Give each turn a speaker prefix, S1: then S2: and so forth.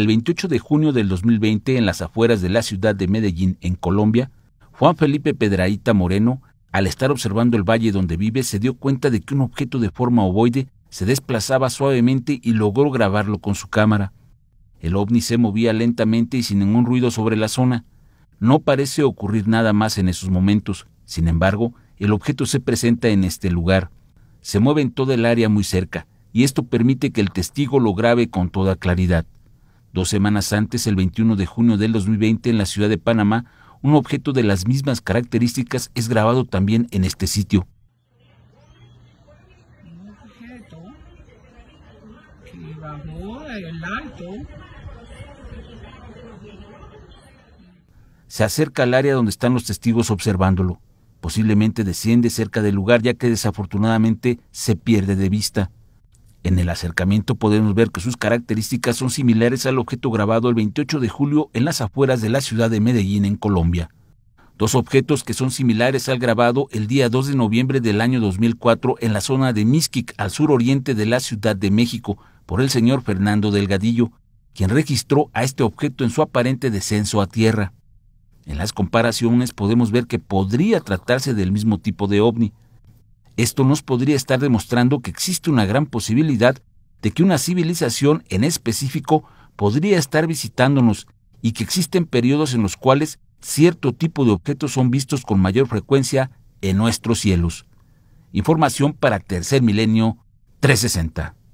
S1: el 28 de junio del 2020, en las afueras de la ciudad de Medellín, en Colombia, Juan Felipe Pedraíta Moreno, al estar observando el valle donde vive, se dio cuenta de que un objeto de forma ovoide se desplazaba suavemente y logró grabarlo con su cámara. El ovni se movía lentamente y sin ningún ruido sobre la zona. No parece ocurrir nada más en esos momentos. Sin embargo, el objeto se presenta en este lugar. Se mueve en todo el área muy cerca, y esto permite que el testigo lo grabe con toda claridad. Dos semanas antes, el 21 de junio del 2020, en la ciudad de Panamá, un objeto de las mismas características es grabado también en este sitio. Se acerca al área donde están los testigos observándolo. Posiblemente desciende cerca del lugar ya que desafortunadamente se pierde de vista. En el acercamiento podemos ver que sus características son similares al objeto grabado el 28 de julio en las afueras de la ciudad de Medellín, en Colombia. Dos objetos que son similares al grabado el día 2 de noviembre del año 2004 en la zona de Mixquic, al suroriente de la Ciudad de México, por el señor Fernando Delgadillo, quien registró a este objeto en su aparente descenso a tierra. En las comparaciones podemos ver que podría tratarse del mismo tipo de ovni, esto nos podría estar demostrando que existe una gran posibilidad de que una civilización en específico podría estar visitándonos y que existen periodos en los cuales cierto tipo de objetos son vistos con mayor frecuencia en nuestros cielos. Información para Tercer Milenio 360.